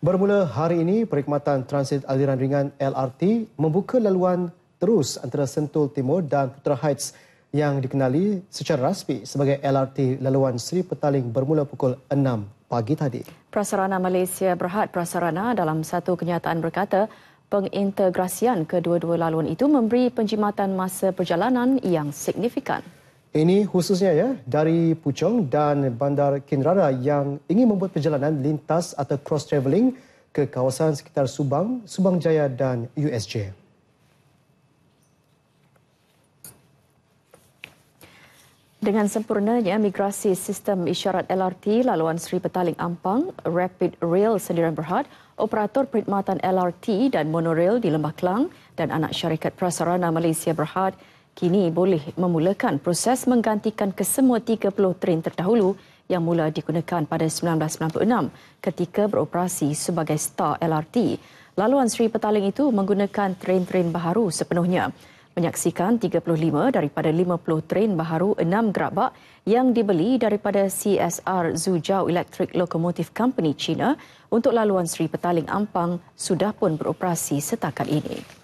Bermula hari ini, Perkhidmatan Transit Aliran Ringan LRT membuka laluan terus antara Sentul Timur dan Putra Heights yang dikenali secara rasmi sebagai LRT Laluan Seri Petaling bermula pukul 6 pagi tadi. Prasarana Malaysia Berhad Prasarana dalam satu kenyataan berkata, pengintegrasian kedua-dua laluan itu memberi penjimatan masa perjalanan yang signifikan. Ini khususnya ya dari Puchong dan Bandar Kinrara yang ingin membuat perjalanan lintas atau cross travelling ke kawasan sekitar Subang, Subang Jaya dan USJ. Dengan sempurnanya migrasi sistem isyarat LRT laluan Sri Petaling Ampang, Rapid Rail Sendirian Berhad, operator perkhidmatan LRT dan monorail di Lembah Kelang dan anak syarikat Prasarana Malaysia Berhad kini boleh memulakan proses menggantikan kesemua 30 tren terdahulu yang mula digunakan pada 1996 ketika beroperasi sebagai Star LRT. Laluan Sri Petaling itu menggunakan tren-tren baharu sepenuhnya. Menyaksikan 35 daripada 50 tren baharu 6 gerabak yang dibeli daripada CSR Zhuzhou Electric Locomotive Company China untuk laluan Sri Petaling Ampang sudah pun beroperasi setakat ini.